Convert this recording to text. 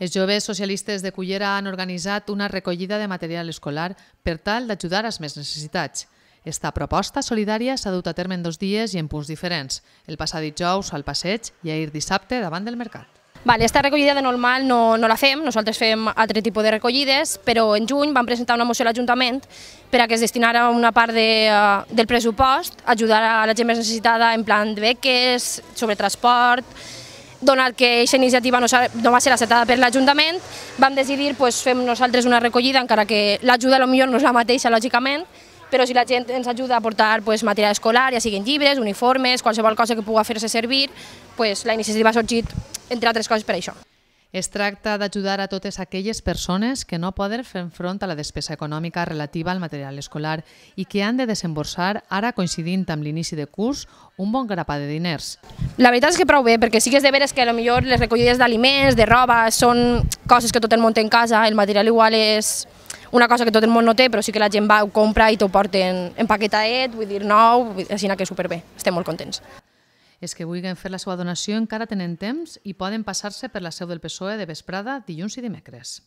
Els joves socialistes de Cullera han organitzat una recollida de material escolar per tal d'ajudar als més necessitats. Esta proposta solidària s'ha dut a terme en dos dies i en punts diferents, el passat dijous al passeig i ahir dissabte davant del mercat. Vale, esta recollida de normal no, no la fem, nosaltres fem altre tipus de recollides, però en juny vam presentar una moció a l'Ajuntament per a que es destinara una part de, uh, del pressupost a ajudar a la gent més necessitada en plan de beques, sobre transport, donat que aquesta iniciativa no, no va ser acceptada per l'Ajuntament, vam decidir pues, fem nosaltres una recollida, encara que l'ajuda millor no és la mateixa, lògicament, però si la gent ens ajuda a portar pues, material escolar, ja siguin llibres, uniformes, qualsevol cosa que pugui fer-se servir, pues, la iniciativa ha sorgit entre altres coses per això. Es tracta d'ajudar a totes aquelles persones que no poden fer front a la despesa econòmica relativa al material escolar i que han de desemborsar, ara coincidint amb l'inici de curs, un bon grapa de diners. La veritat és que prou bé, perquè sí que és de veres que millor les recollides d'aliments, de roba, són coses que tot el món té en casa, el material igual és una cosa que tot el món no té, però sí que la gent va, ho compra i t'ho porten empaquetadet, vull dir nou, així que superbé, estem molt contents. Els que vulguin fer la seva donació encara tenen temps i poden passar-se per la seu del PSOE de vesprada dilluns i dimecres.